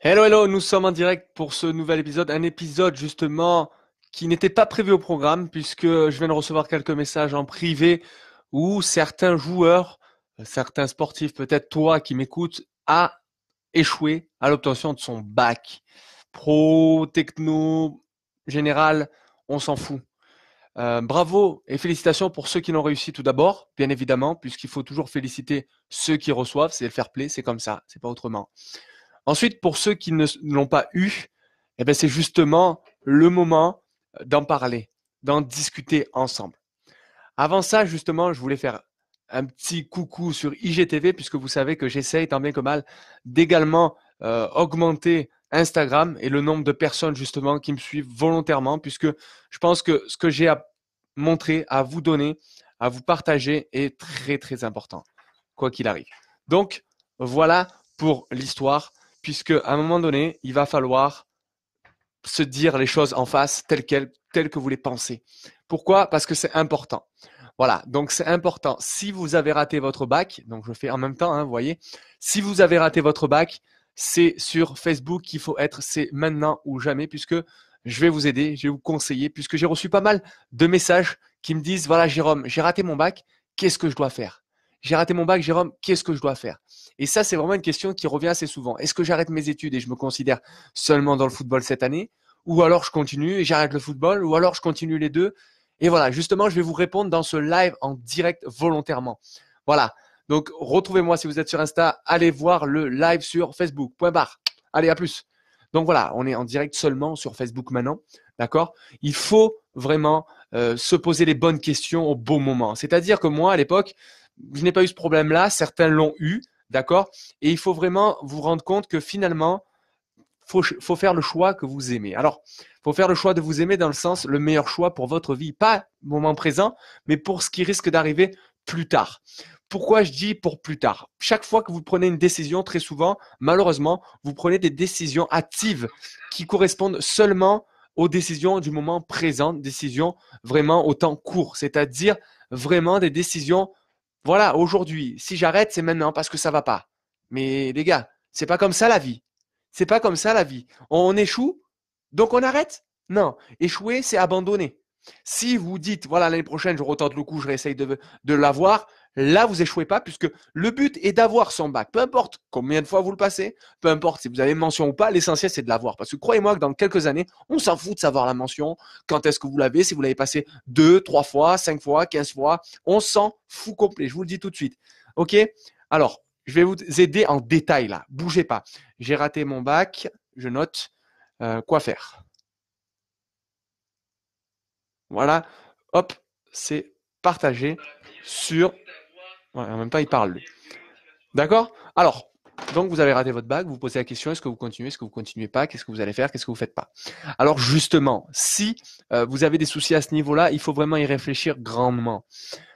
Hello, hello, nous sommes en direct pour ce nouvel épisode, un épisode justement qui n'était pas prévu au programme puisque je viens de recevoir quelques messages en privé où certains joueurs, certains sportifs, peut-être toi qui m'écoutes, a échoué à l'obtention de son bac. Pro, techno, général, on s'en fout. Euh, bravo et félicitations pour ceux qui l'ont réussi tout d'abord, bien évidemment, puisqu'il faut toujours féliciter ceux qui reçoivent, c'est le fair play, c'est comme ça, c'est pas autrement. Ensuite, pour ceux qui ne l'ont pas eu, eh ben, c'est justement le moment euh, d'en parler, d'en discuter ensemble. Avant ça, justement, je voulais faire un petit coucou sur IGTV, puisque vous savez que j'essaye tant bien que mal d'également euh, augmenter Instagram et le nombre de personnes justement qui me suivent volontairement, puisque je pense que ce que j'ai à montrer, à vous donner, à vous partager est très très important, quoi qu'il arrive. Donc voilà pour l'histoire puisque à un moment donné, il va falloir se dire les choses en face telles, quelles, telles que vous les pensez. Pourquoi Parce que c'est important. Voilà, donc c'est important. Si vous avez raté votre bac, donc je fais en même temps, hein, vous voyez, si vous avez raté votre bac, c'est sur Facebook qu'il faut être, c'est maintenant ou jamais, puisque je vais vous aider, je vais vous conseiller, puisque j'ai reçu pas mal de messages qui me disent, voilà Jérôme, j'ai raté mon bac, qu'est-ce que je dois faire j'ai raté mon bac, Jérôme, qu'est-ce que je dois faire Et ça, c'est vraiment une question qui revient assez souvent. Est-ce que j'arrête mes études et je me considère seulement dans le football cette année Ou alors je continue et j'arrête le football Ou alors je continue les deux Et voilà, justement, je vais vous répondre dans ce live en direct volontairement. Voilà. Donc, retrouvez-moi si vous êtes sur Insta. Allez voir le live sur Facebook. Point barre. Allez, à plus. Donc voilà, on est en direct seulement sur Facebook maintenant. D'accord Il faut vraiment euh, se poser les bonnes questions au bon moment. C'est-à-dire que moi, à l'époque, je n'ai pas eu ce problème-là, certains l'ont eu, d'accord Et il faut vraiment vous rendre compte que finalement, faut, faut faire le choix que vous aimez. Alors, il faut faire le choix de vous aimer dans le sens le meilleur choix pour votre vie, pas moment présent, mais pour ce qui risque d'arriver plus tard. Pourquoi je dis pour plus tard Chaque fois que vous prenez une décision, très souvent, malheureusement, vous prenez des décisions actives qui correspondent seulement aux décisions du moment présent, décisions vraiment au temps court, c'est-à-dire vraiment des décisions voilà, aujourd'hui, si j'arrête, c'est maintenant parce que ça va pas. Mais les gars, c'est pas comme ça la vie. C'est pas comme ça la vie. On échoue, donc on arrête Non, échouer, c'est abandonner. Si vous dites, voilà, l'année prochaine, je retente le coup, je réessaye de, de l'avoir, Là, vous échouez pas puisque le but est d'avoir son bac. Peu importe combien de fois vous le passez, peu importe si vous avez mention ou pas, l'essentiel c'est de l'avoir. Parce que croyez-moi que dans quelques années, on s'en fout de savoir la mention, quand est-ce que vous l'avez, si vous l'avez passé deux, trois fois, cinq fois, quinze fois, on s'en fout complet. Je vous le dis tout de suite. Ok Alors, je vais vous aider en détail là. Bougez pas. J'ai raté mon bac. Je note euh, quoi faire. Voilà. Hop, c'est partagé sur en même temps, il parle, D'accord Alors, donc vous avez raté votre bague. vous, posez la question, est-ce que vous continuez, est-ce que vous ne continuez pas, qu'est-ce que vous allez faire, qu'est-ce que vous faites pas. Alors justement, si euh, vous avez des soucis à ce niveau-là, il faut vraiment y réfléchir grandement.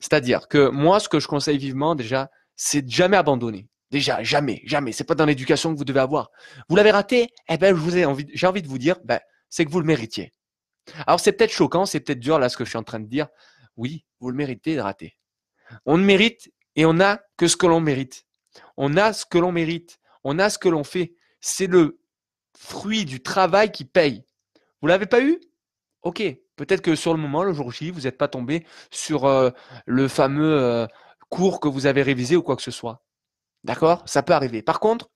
C'est-à-dire que moi, ce que je conseille vivement déjà, c'est de jamais abandonner. Déjà, jamais, jamais. Ce n'est pas dans l'éducation que vous devez avoir. Vous l'avez raté, eh bien, je envie, j'ai envie de vous dire, ben, c'est que vous le méritiez. Alors c'est peut-être choquant, c'est peut-être dur là ce que je suis en train de dire. Oui, vous le méritez de rater. On ne mérite et on n'a que ce que l'on mérite. On a ce que l'on mérite. On a ce que l'on fait. C'est le fruit du travail qui paye. Vous l'avez pas eu Ok, peut-être que sur le moment, le jour J, vous n'êtes pas tombé sur euh, le fameux euh, cours que vous avez révisé ou quoi que ce soit. D'accord Ça peut arriver. Par contre,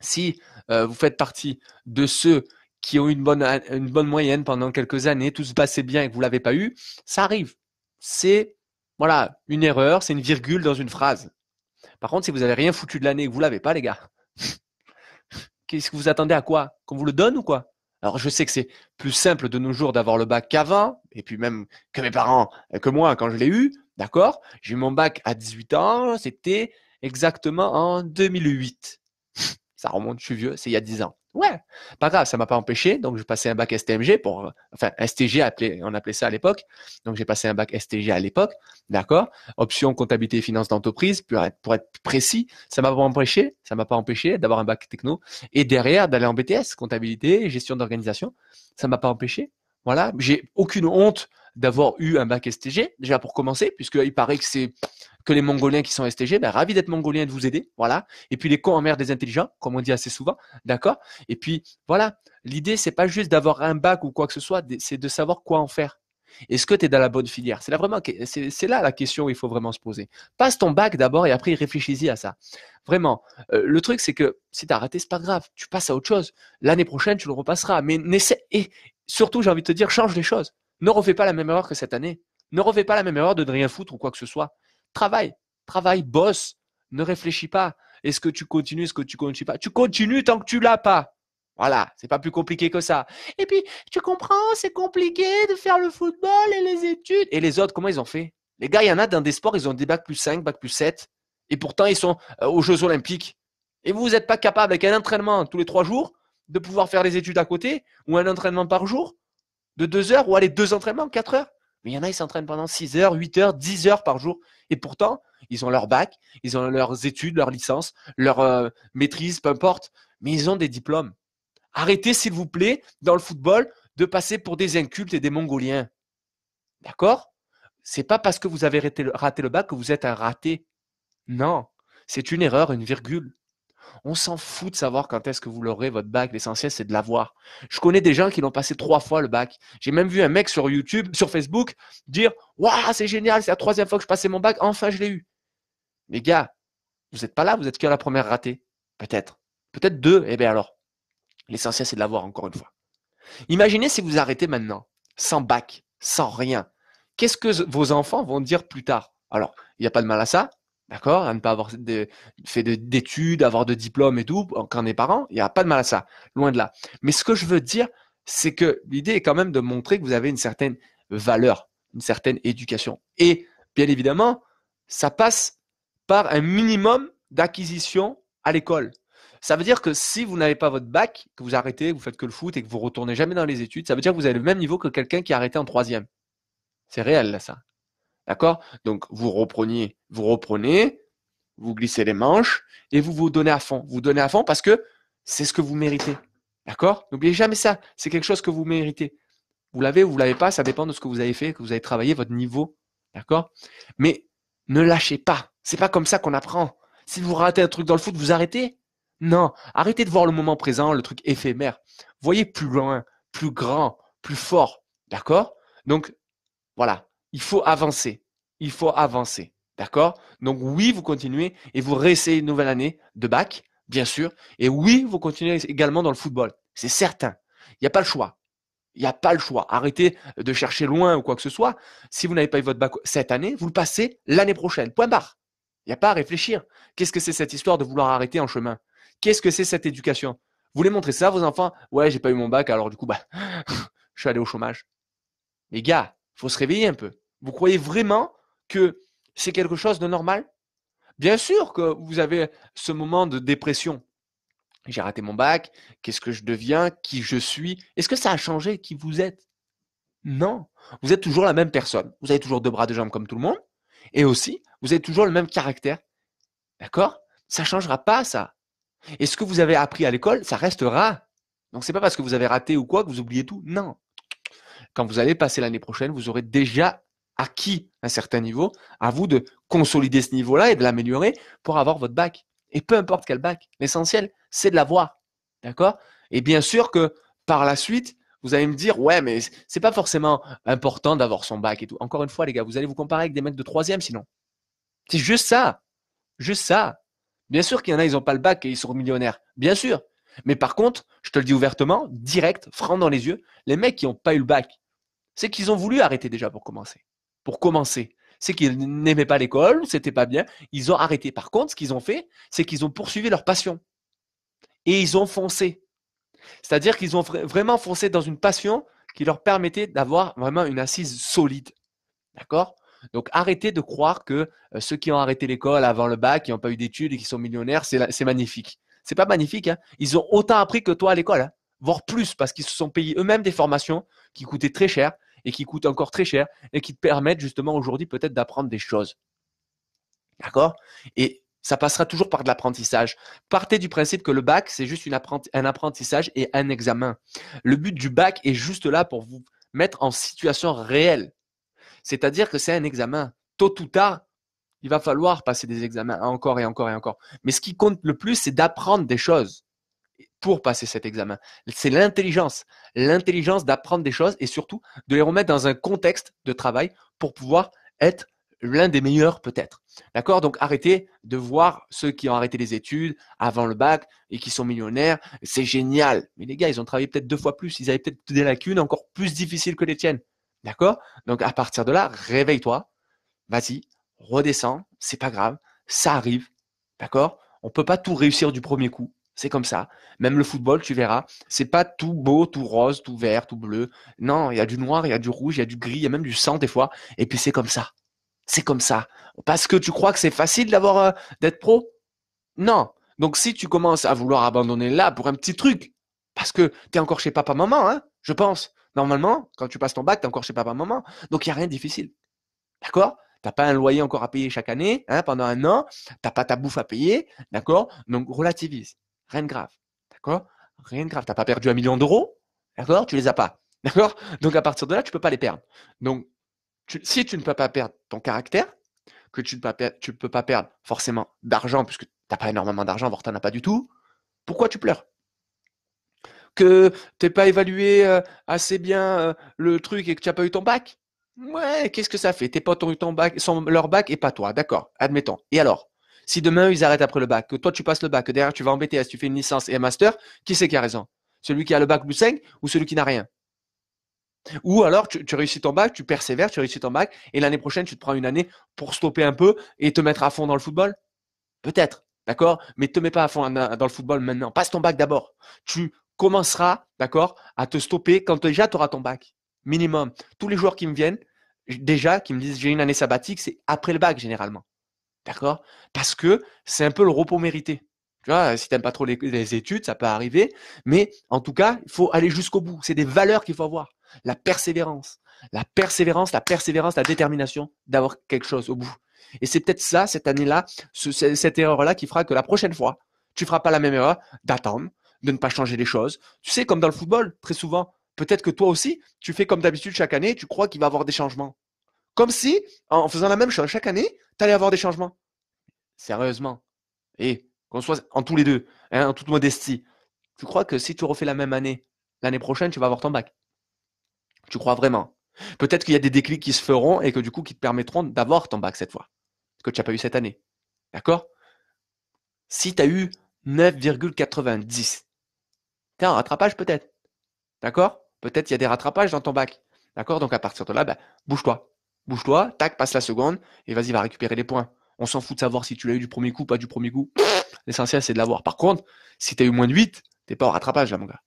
si euh, vous faites partie de ceux qui ont une bonne, une bonne moyenne pendant quelques années, tout se passait bien et que vous l'avez pas eu, ça arrive. C'est voilà, une erreur, c'est une virgule dans une phrase. Par contre, si vous n'avez rien foutu de l'année, vous l'avez pas, les gars. Qu'est-ce que vous attendez à quoi Qu'on vous le donne ou quoi Alors, je sais que c'est plus simple de nos jours d'avoir le bac qu'avant, et puis même que mes parents, euh, que moi, quand je l'ai eu, d'accord J'ai eu mon bac à 18 ans, c'était exactement en 2008. Ça remonte, je suis vieux, c'est il y a 10 ans. Ouais, pas grave, ça m'a pas empêché. Donc, je passais un bac STMG pour, enfin, STG, on appelait ça à l'époque. Donc, j'ai passé un bac STG à l'époque. D'accord? Option comptabilité et finance d'entreprise, pour être, pour être précis. Ça m'a pas empêché, ça m'a pas empêché d'avoir un bac techno. Et derrière, d'aller en BTS, comptabilité, gestion d'organisation. Ça m'a pas empêché. Voilà. J'ai aucune honte d'avoir eu un bac STG, déjà pour commencer, puisqu'il paraît que c'est que les Mongoliens qui sont STG, ben, ravi d'être Mongolien et de vous aider, voilà. Et puis les cons en mer des intelligents, comme on dit assez souvent, d'accord Et puis voilà, l'idée, c'est pas juste d'avoir un bac ou quoi que ce soit, c'est de savoir quoi en faire. Est-ce que tu es dans la bonne filière C'est là vraiment, c'est là la question où il faut vraiment se poser. Passe ton bac d'abord et après réfléchis-y à ça. Vraiment, euh, le truc c'est que si tu as raté, c'est pas grave. Tu passes à autre chose. L'année prochaine, tu le repasseras. Mais n'essaie et surtout, j'ai envie de te dire, change les choses. Ne refais pas la même erreur que cette année. Ne refais pas la même erreur de ne rien foutre ou quoi que ce soit. Travaille, travaille, bosse. Ne réfléchis pas. Est-ce que tu continues, est-ce que tu continues pas Tu continues tant que tu l'as pas. Voilà, c'est pas plus compliqué que ça. Et puis, tu comprends, c'est compliqué de faire le football et les études. Et les autres, comment ils ont fait Les gars, il y en a dans des sports, ils ont des bacs plus 5, bacs plus 7. Et pourtant, ils sont euh, aux Jeux Olympiques. Et vous, n'êtes pas capable, avec un entraînement tous les trois jours, de pouvoir faire les études à côté ou un entraînement par jour de deux heures ou aller deux entraînements, quatre heures. Mais il y en a, ils s'entraînent pendant six heures, huit heures, dix heures par jour. Et pourtant, ils ont leur bac, ils ont leurs études, leur licence, leur maîtrise, peu importe. Mais ils ont des diplômes. Arrêtez, s'il vous plaît, dans le football, de passer pour des incultes et des mongoliens. D'accord C'est pas parce que vous avez raté le bac que vous êtes un raté. Non, c'est une erreur, une virgule. On s'en fout de savoir quand est-ce que vous l'aurez, votre bac. L'essentiel, c'est de l'avoir. Je connais des gens qui l'ont passé trois fois le bac. J'ai même vu un mec sur YouTube, sur Facebook, dire Waouh, c'est génial, c'est la troisième fois que je passais mon bac, enfin je l'ai eu. Les gars, vous n'êtes pas là, vous êtes que la première ratée. Peut-être. Peut-être deux. Eh bien alors, l'essentiel, c'est de l'avoir, encore une fois. Imaginez si vous arrêtez maintenant, sans bac, sans rien. Qu'est-ce que vos enfants vont dire plus tard Alors, il n'y a pas de mal à ça, D'accord À ne pas avoir fait d'études, avoir de diplômes et tout, quand on est parent, il n'y a pas de mal à ça, loin de là. Mais ce que je veux dire, c'est que l'idée est quand même de montrer que vous avez une certaine valeur, une certaine éducation. Et bien évidemment, ça passe par un minimum d'acquisition à l'école. Ça veut dire que si vous n'avez pas votre bac, que vous arrêtez, que vous faites que le foot et que vous retournez jamais dans les études, ça veut dire que vous avez le même niveau que quelqu'un qui a arrêté en troisième. C'est réel, là, ça. D'accord Donc, vous reprenez, vous reprenez, vous glissez les manches et vous vous donnez à fond. Vous donnez à fond parce que c'est ce que vous méritez. D'accord N'oubliez jamais ça. C'est quelque chose que vous méritez. Vous l'avez ou vous l'avez pas, ça dépend de ce que vous avez fait, que vous avez travaillé, votre niveau. D'accord Mais ne lâchez pas. C'est pas comme ça qu'on apprend. Si vous ratez un truc dans le foot, vous arrêtez Non. Arrêtez de voir le moment présent, le truc éphémère. Voyez plus loin, plus grand, plus fort. D'accord Donc, voilà il faut avancer. Il faut avancer. D'accord Donc oui, vous continuez et vous réessayez une nouvelle année de bac, bien sûr. Et oui, vous continuez également dans le football. C'est certain. Il n'y a pas le choix. Il n'y a pas le choix. Arrêtez de chercher loin ou quoi que ce soit. Si vous n'avez pas eu votre bac cette année, vous le passez l'année prochaine. Point barre. Il n'y a pas à réfléchir. Qu'est-ce que c'est cette histoire de vouloir arrêter en chemin Qu'est-ce que c'est cette éducation Vous voulez montrer ça à vos enfants Ouais, j'ai pas eu mon bac, alors du coup, bah, je suis allé au chômage. Les gars, faut se réveiller un peu. Vous croyez vraiment que c'est quelque chose de normal Bien sûr que vous avez ce moment de dépression. J'ai raté mon bac, qu'est-ce que je deviens, qui je suis Est-ce que ça a changé qui vous êtes Non, vous êtes toujours la même personne. Vous avez toujours deux bras, deux jambes comme tout le monde. Et aussi, vous avez toujours le même caractère. D'accord Ça ne changera pas ça. Et ce que vous avez appris à l'école, ça restera. Donc c'est pas parce que vous avez raté ou quoi que vous oubliez tout. Non. Quand vous allez passer l'année prochaine, vous aurez déjà acquis un certain niveau, à vous de consolider ce niveau-là et de l'améliorer pour avoir votre bac. Et peu importe quel bac, l'essentiel, c'est de l'avoir. D'accord Et bien sûr que par la suite, vous allez me dire, ouais, mais c'est pas forcément important d'avoir son bac et tout. Encore une fois, les gars, vous allez vous comparer avec des mecs de troisième sinon. C'est juste ça. Juste ça. Bien sûr qu'il y en a, ils n'ont pas le bac et ils sont millionnaires. Bien sûr. Mais par contre, je te le dis ouvertement, direct, franc dans les yeux, les mecs qui n'ont pas eu le bac, c'est qu'ils ont voulu arrêter déjà pour commencer pour commencer. C'est qu'ils n'aimaient pas l'école, c'était pas bien. Ils ont arrêté. Par contre, ce qu'ils ont fait, c'est qu'ils ont poursuivi leur passion. Et ils ont foncé. C'est-à-dire qu'ils ont vraiment foncé dans une passion qui leur permettait d'avoir vraiment une assise solide. D'accord donc arrêtez de croire que euh, ceux qui ont arrêté l'école avant le bac, qui n'ont pas eu d'études et qui sont millionnaires, c'est magnifique. C'est pas magnifique, hein. ils ont autant appris que toi à l'école, hein. voire plus, parce qu'ils se sont payés eux-mêmes des formations qui coûtaient très cher, et qui coûtent encore très cher et qui te permettent justement aujourd'hui peut-être d'apprendre des choses. D'accord Et ça passera toujours par de l'apprentissage. Partez du principe que le bac, c'est juste un apprentissage et un examen. Le but du bac est juste là pour vous mettre en situation réelle. C'est-à-dire que c'est un examen. Tôt ou tard, il va falloir passer des examens hein, encore et encore et encore. Mais ce qui compte le plus, c'est d'apprendre des choses pour passer cet examen. C'est l'intelligence, l'intelligence d'apprendre des choses et surtout de les remettre dans un contexte de travail pour pouvoir être l'un des meilleurs peut-être. D'accord Donc arrêtez de voir ceux qui ont arrêté les études avant le bac et qui sont millionnaires, c'est génial. Mais les gars, ils ont travaillé peut-être deux fois plus, ils avaient peut-être des lacunes encore plus difficiles que les tiennes. D'accord Donc à partir de là, réveille-toi. Vas-y, redescends, c'est pas grave, ça arrive. D'accord On peut pas tout réussir du premier coup c'est comme ça. Même le football, tu verras, c'est pas tout beau, tout rose, tout vert, tout bleu. Non, il y a du noir, il y a du rouge, il y a du gris, il y a même du sang des fois. Et puis c'est comme ça. C'est comme ça. Parce que tu crois que c'est facile d'avoir euh, d'être pro Non. Donc si tu commences à vouloir abandonner là pour un petit truc, parce que tu es encore chez papa maman, hein, je pense. Normalement, quand tu passes ton bac, tu es encore chez papa maman. Donc il n'y a rien de difficile. D'accord T'as pas un loyer encore à payer chaque année, hein, pendant un an. T'as pas ta bouffe à payer, d'accord Donc relativise. Rien de grave. D'accord Rien de grave. T'as pas perdu un million d'euros. D'accord Tu les as pas. D'accord Donc à partir de là, tu peux pas les perdre. Donc, si tu ne peux pas perdre ton caractère, que tu ne peux pas perdre, tu peux pas perdre forcément d'argent, puisque tu n'as pas énormément d'argent, voire tu n'en as pas du tout, pourquoi tu pleures Que tu n'es pas évalué euh, assez bien euh, le truc et que tu n'as pas eu ton bac Ouais, qu'est-ce que ça fait Tes potes ont eu ton bac, leur bac et pas toi, d'accord, admettons. Et alors si demain ils arrêtent après le bac, que toi tu passes le bac, que derrière tu vas en BTS, tu fais une licence et un master, qui c'est qui a raison Celui qui a le bac plus 5 ou celui qui n'a rien ou alors tu, réussis ton bac, tu persévères, tu réussis ton bac, et l'année prochaine tu te prends une année pour stopper un peu et te mettre à fond dans le football Peut-être, d'accord Mais te mets pas à fond dans le football maintenant. Passe ton bac d'abord. Tu commenceras, d'accord, à te stopper quand déjà tu auras ton bac. Minimum. Tous les joueurs qui me viennent, déjà, qui me disent j'ai une année sabbatique, c'est après le bac généralement. D'accord Parce que c'est un peu le repos mérité. Tu vois, si tu n'aimes pas trop les, études, ça peut arriver. Mais en tout cas, il faut aller jusqu'au bout. C'est des valeurs qu'il faut avoir. La persévérance. La persévérance, la persévérance, la détermination d'avoir quelque chose au bout. Et c'est peut-être ça, cette année-là, cette erreur-là qui fera que la prochaine fois, tu ne feras pas la même erreur d'attendre, de ne pas changer les choses. Tu sais, comme dans le football, très souvent, peut-être que toi aussi, tu fais comme d'habitude chaque année, tu crois qu'il va y avoir des changements. Comme si, en faisant la même chose chaque année, avoir des changements. Sérieusement. Et qu'on soit en tous les deux, hein, en toute modestie. Tu crois que si tu refais la même année, l'année prochaine, tu vas avoir ton bac Tu crois vraiment Peut-être qu'il y a des déclics qui se feront et que du coup, qui te permettront d'avoir ton bac cette fois, que tu n'as pas eu cette année. D'accord Si tu as eu 9,90, tu un rattrapage peut-être. D'accord Peut-être il y a des rattrapages dans ton bac. D'accord Donc à partir de là, bah bouge-toi bouge-toi, tac, passe la seconde, et vas-y, va récupérer les points. On s'en fout de savoir si tu l'as eu du premier coup, pas du premier coup. L'essentiel, c'est de l'avoir. Par contre, si tu as eu moins de 8, n'es pas au rattrapage, là, mon gars.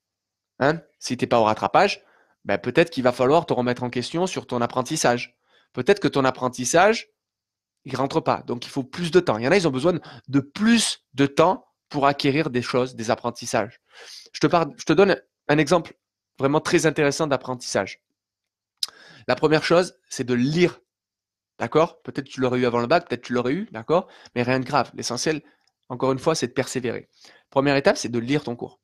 Hein si t'es pas au rattrapage, ben, peut-être qu'il va falloir te remettre en question sur ton apprentissage. Peut-être que ton apprentissage, il rentre pas. Donc, il faut plus de temps. Il y en a, ils ont besoin de plus de temps pour acquérir des choses, des apprentissages. Je te, parle, je te donne un exemple vraiment très intéressant d'apprentissage. La première chose, c'est de lire. D'accord Peut-être tu l'aurais eu avant le bac, peut-être tu l'aurais eu, d'accord Mais rien de grave. L'essentiel, encore une fois, c'est de persévérer. Première étape, c'est de lire ton cours.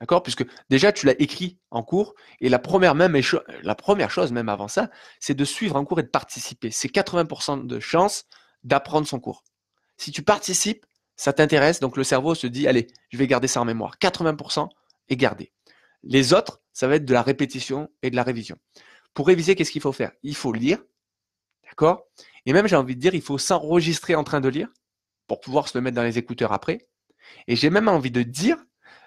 D'accord Puisque déjà, tu l'as écrit en cours. Et la première, même la première chose, même avant ça, c'est de suivre un cours et de participer. C'est 80% de chance d'apprendre son cours. Si tu participes, ça t'intéresse. Donc le cerveau se dit, allez, je vais garder ça en mémoire. 80% est gardé. Les autres, ça va être de la répétition et de la révision. Pour réviser, qu'est-ce qu'il faut faire Il faut lire, d'accord Et même, j'ai envie de dire, il faut s'enregistrer en train de lire pour pouvoir se le mettre dans les écouteurs après. Et j'ai même envie de dire,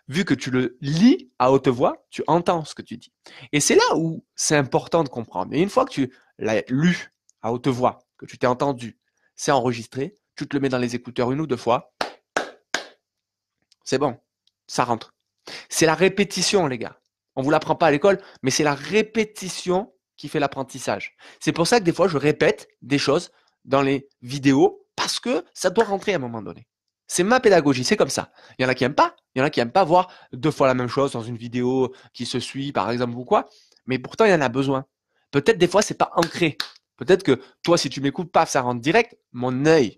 vu que tu le lis à haute voix, tu entends ce que tu dis. Et c'est là où c'est important de comprendre. une fois que tu l'as lu à haute voix, que tu t'es entendu, c'est enregistré, tu te le mets dans les écouteurs une ou deux fois, c'est bon, ça rentre. C'est la répétition, les gars. On vous l'apprend pas à l'école, mais c'est la répétition qui fait l'apprentissage. C'est pour ça que des fois, je répète des choses dans les vidéos parce que ça doit rentrer à un moment donné. C'est ma pédagogie, c'est comme ça. Il y en a qui n'aiment pas, il y en a qui n'aiment pas voir deux fois la même chose dans une vidéo qui se suit, par exemple, ou quoi. Mais pourtant, il y en a besoin. Peut-être des fois, c'est pas ancré. Peut-être que toi, si tu m'écoutes, paf, ça rentre direct. Mon œil,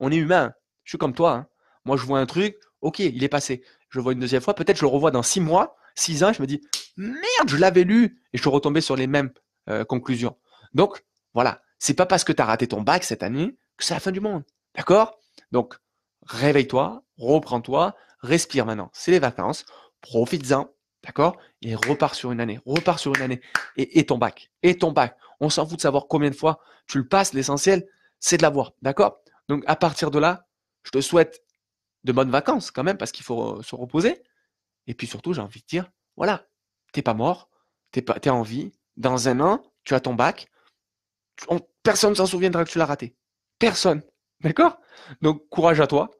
on est humain. Je suis comme toi. Hein. Moi, je vois un truc, ok, il est passé. Je vois une deuxième fois, peut-être je le revois dans six mois, six ans, je me dis merde, je l'avais lu et je suis retombé sur les mêmes euh, conclusion. Donc, voilà, c'est pas parce que tu as raté ton bac cette année que c'est la fin du monde. D'accord Donc, réveille-toi, reprends-toi, respire maintenant. C'est les vacances, profites-en, d'accord Et repars sur une année, repars sur une année. Et, ton bac, et ton bac. On s'en fout de savoir combien de fois tu le passes, l'essentiel, c'est de l'avoir, d'accord Donc, à partir de là, je te souhaite de bonnes vacances quand même, parce qu'il faut euh, se reposer. Et puis surtout, j'ai envie de dire, voilà, t'es pas mort, t'es pas, t'es en vie, dans un an, tu as ton bac, personne ne s'en souviendra que tu l'as raté. Personne. D'accord Donc, courage à toi.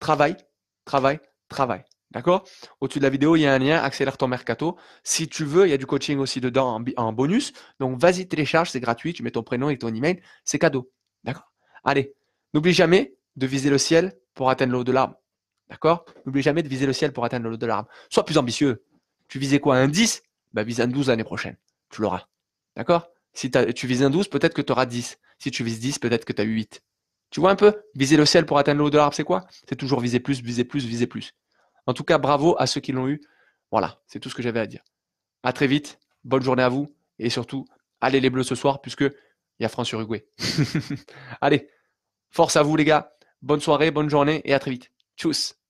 Travail, travail, travail. D'accord Au-dessus de la vidéo, il y a un lien, accélère ton mercato. Si tu veux, il y a du coaching aussi dedans en, bonus. Donc, vas-y, télécharge, c'est gratuit. Tu mets ton prénom et ton email, c'est cadeau. D'accord Allez, n'oublie jamais de viser le ciel pour atteindre l'eau de l'arbre. D'accord N'oublie jamais de viser le ciel pour atteindre l'eau de l'arbre. Sois plus ambitieux. Tu visais quoi Un 10 bah, ben, Vise un 12 l'année prochaine tu l'auras. D'accord Si tu vises un 12, peut-être que tu auras 10. Si tu vises 10, peut-être que tu as 8. Tu vois un peu Viser le ciel pour atteindre le haut de l'arbre, c'est quoi C'est toujours viser plus, viser plus, viser plus. En tout cas, bravo à ceux qui l'ont eu. Voilà, c'est tout ce que j'avais à dire. À très vite, bonne journée à vous et surtout, allez les bleus ce soir puisque il y a France-Uruguay. allez, force à vous les gars, bonne soirée, bonne journée et à très vite. Tchuss